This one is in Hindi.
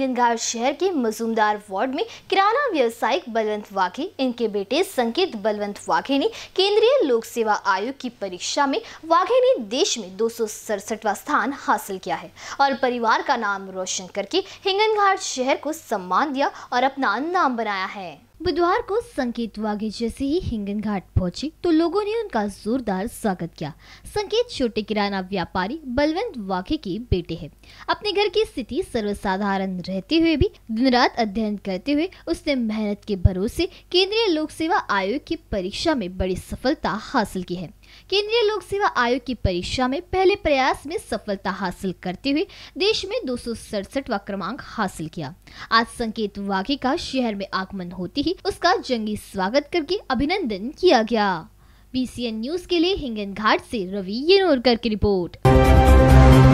गंगा शहर के मजूमदार वार्ड में किराना व्यवसायिक बलवंत वाघे इनके बेटे संकेत बलवंत वाघे ने केंद्रीय लोक सेवा आयोग की परीक्षा में वाघे ने देश में दो स्थान हासिल किया है और परिवार का नाम रोशन करके हिंगनघाट शहर को सम्मान दिया और अपना नाम बनाया है बुधवार को संकेत वागे जैसे ही हिंगन घाट पहुंची तो लोगों ने उनका जोरदार स्वागत किया संकेत छोटे किराना व्यापारी बलवंत वाघे के बेटे हैं अपने घर की स्थिति सर्वसाधारण रहते हुए भी दिन रात अध्ययन करते हुए उसने मेहनत के भरोसे केंद्रीय लोक सेवा आयोग की परीक्षा में बड़ी सफलता हासिल की है केंद्रीय लोक सेवा आयोग की परीक्षा में पहले प्रयास में सफलता हासिल करते हुए देश में दो क्रमांक हासिल किया आज संकेत वाघे का शहर में आगमन होते ही ही उसका जंगी स्वागत करके अभिनंदन किया गया एन न्यूज के लिए हिंगन घाट ऐसी रवि येनोरकर की रिपोर्ट